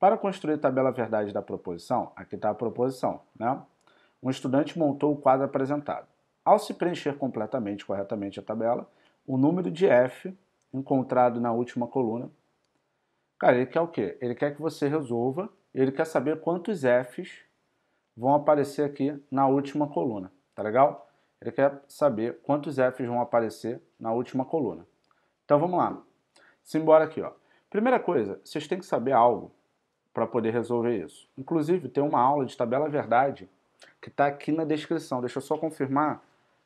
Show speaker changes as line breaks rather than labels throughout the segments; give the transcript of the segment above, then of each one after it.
Para construir a tabela verdade da proposição, aqui está a proposição, né? Um estudante montou o quadro apresentado. Ao se preencher completamente, corretamente a tabela, o número de F encontrado na última coluna, cara, ele quer o quê? Ele quer que você resolva, ele quer saber quantos Fs vão aparecer aqui na última coluna, tá legal? Ele quer saber quantos Fs vão aparecer na última coluna. Então vamos lá. Simbora aqui, ó. Primeira coisa, vocês têm que saber algo para poder resolver isso. Inclusive, tem uma aula de tabela verdade que está aqui na descrição. Deixa eu só confirmar.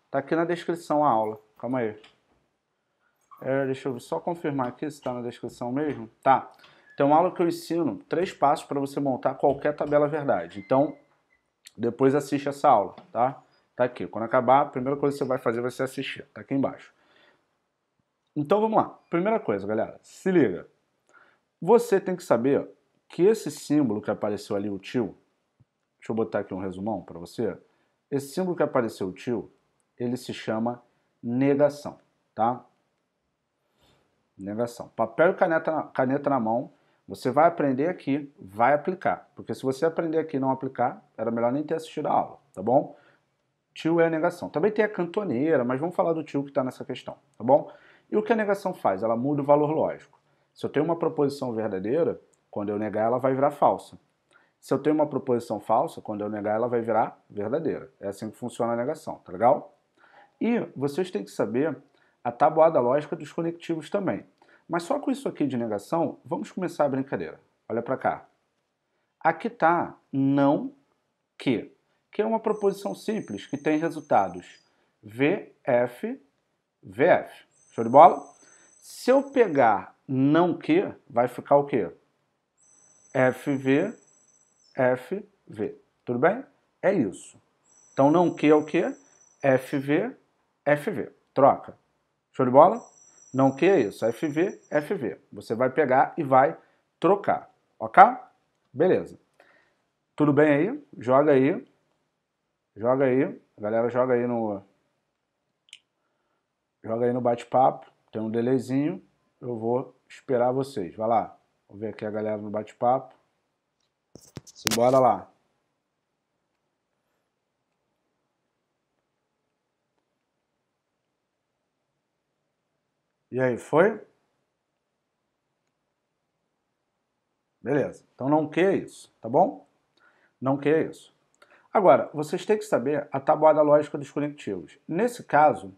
Está aqui na descrição a aula. Calma aí. É, deixa eu só confirmar aqui se está na descrição mesmo. Tá. Tem uma aula que eu ensino três passos para você montar qualquer tabela verdade. Então, depois assiste essa aula, tá? Tá aqui. Quando acabar, a primeira coisa que você vai fazer vai ser assistir. Tá aqui embaixo. Então vamos lá. Primeira coisa, galera, se liga. Você tem que saber que esse símbolo que apareceu ali, o tio, deixa eu botar aqui um resumão para você, esse símbolo que apareceu, o tio, ele se chama negação, tá? Negação. Papel e caneta, caneta na mão, você vai aprender aqui, vai aplicar. Porque se você aprender aqui e não aplicar, era melhor nem ter assistido a aula, tá bom? Tio é a negação. Também tem a cantoneira, mas vamos falar do tio que está nessa questão, tá bom? E o que a negação faz? Ela muda o valor lógico. Se eu tenho uma proposição verdadeira, quando eu negar, ela vai virar falsa. Se eu tenho uma proposição falsa, quando eu negar, ela vai virar verdadeira. É assim que funciona a negação, tá legal? E vocês têm que saber a tabuada lógica dos conectivos também. Mas só com isso aqui de negação, vamos começar a brincadeira. Olha para cá. Aqui está não que, que é uma proposição simples que tem resultados VF, VF. Show de bola? Se eu pegar não que, vai ficar o quê? FV, FV. Tudo bem? É isso. Então não Q é o que? FV, FV. Troca. Show de bola? Não Q é isso. FV, FV. Você vai pegar e vai trocar. Ok? Beleza. Tudo bem aí? Joga aí. Joga aí. A galera joga aí no. Joga aí no bate-papo. Tem um delayzinho. Eu vou esperar vocês. Vai lá. Vou ver aqui a galera no bate-papo. Simbora lá. E aí, foi? Beleza. Então não que isso, tá bom? Não que isso. Agora, vocês têm que saber a tabuada lógica dos conectivos. Nesse caso,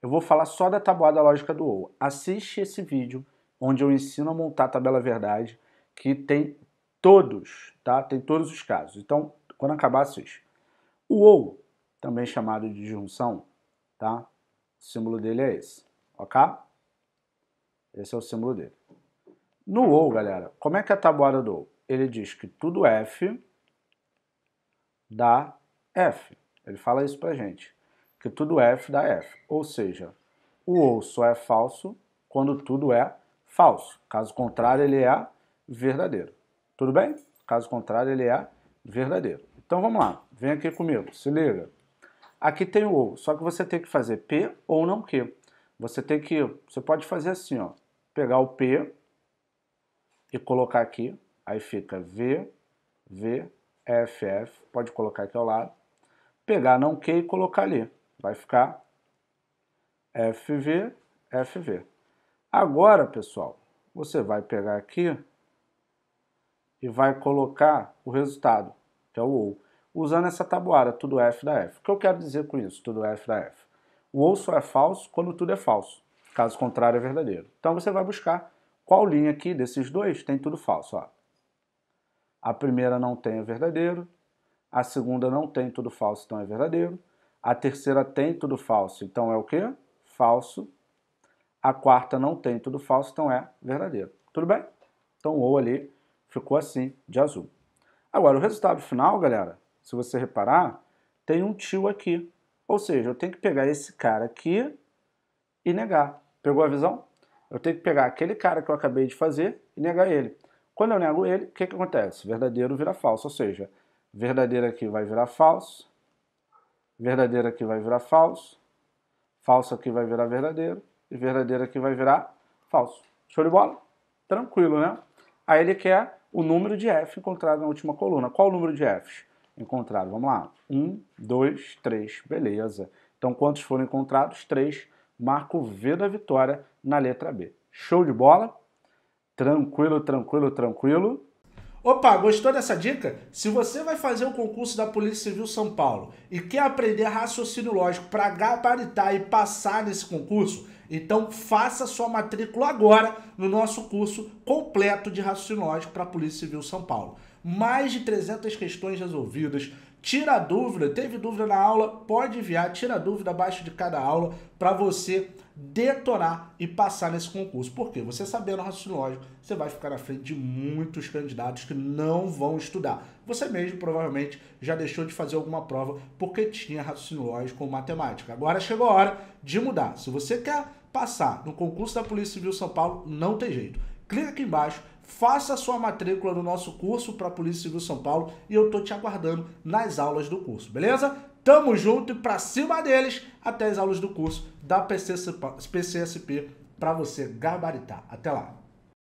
eu vou falar só da tabuada lógica do OU. Assiste esse vídeo onde eu ensino a montar a tabela verdade, que tem todos, tá? Tem todos os casos. Então, quando acabar, assiste. O ou, também chamado de disjunção, tá? O símbolo dele é esse, ok? Esse é o símbolo dele. No ou, galera, como é que é a tabuada do ou? Ele diz que tudo f dá f. Ele fala isso pra gente, que tudo f dá f. Ou seja, o ou só é falso quando tudo é falso. Caso contrário, ele é verdadeiro. Tudo bem? Caso contrário, ele é verdadeiro. Então vamos lá, vem aqui comigo, se liga. Aqui tem o ou, só que você tem que fazer P ou não Q. Você tem que, você pode fazer assim, ó, pegar o P e colocar aqui, aí fica V, V, F, F, pode colocar aqui ao lado, pegar não Q e colocar ali, vai ficar f v f v. Agora, pessoal, você vai pegar aqui e vai colocar o resultado, que é o OU, usando essa tabuada, tudo F da F. O que eu quero dizer com isso, tudo F da F? O OU só é falso quando tudo é falso. Caso contrário, é verdadeiro. Então você vai buscar qual linha aqui desses dois tem tudo falso. Ó. A primeira não tem é verdadeiro, a segunda não tem tudo falso, então é verdadeiro. A terceira tem tudo falso, então é o quê? Falso a quarta não tem tudo falso, então é verdadeiro. Tudo bem? Então o ou ali ficou assim, de azul. Agora, o resultado final, galera, se você reparar, tem um tio aqui. Ou seja, eu tenho que pegar esse cara aqui e negar. Pegou a visão? Eu tenho que pegar aquele cara que eu acabei de fazer e negar ele. Quando eu nego ele, o que, que acontece? Verdadeiro vira falso, ou seja, verdadeiro aqui vai virar falso, verdadeiro aqui vai virar falso, falso aqui vai virar verdadeiro, e verdadeiro aqui vai virar falso. Show de bola? Tranquilo, né? Aí ele quer o número de F encontrado na última coluna. Qual o número de f encontrado? Vamos lá. 1, 2, 3. Beleza. Então, quantos foram encontrados? 3. Marco V da vitória na letra B. Show de bola? Tranquilo, tranquilo, tranquilo. Opa, gostou dessa dica? Se você vai fazer o um concurso da Polícia Civil São Paulo e quer aprender raciocínio lógico para gabaritar e passar nesse concurso, então faça sua matrícula agora no nosso curso completo de raciocínio lógico para a Polícia Civil São Paulo. Mais de 300 questões resolvidas, Tira dúvida, teve dúvida na aula, pode enviar, tira dúvida abaixo de cada aula para você detonar e passar nesse concurso. Porque você sabendo o raciocínio lógico, você vai ficar na frente de muitos candidatos que não vão estudar. Você mesmo provavelmente já deixou de fazer alguma prova porque tinha raciocínio lógico ou matemática. Agora chegou a hora de mudar. Se você quer passar no concurso da Polícia Civil São Paulo, não tem jeito. Clica aqui embaixo faça a sua matrícula no nosso curso para Polícia Civil São Paulo e eu tô te aguardando nas aulas do curso, beleza? Tamo junto e pra cima deles até as aulas do curso da PCSP para você gabaritar. Até lá!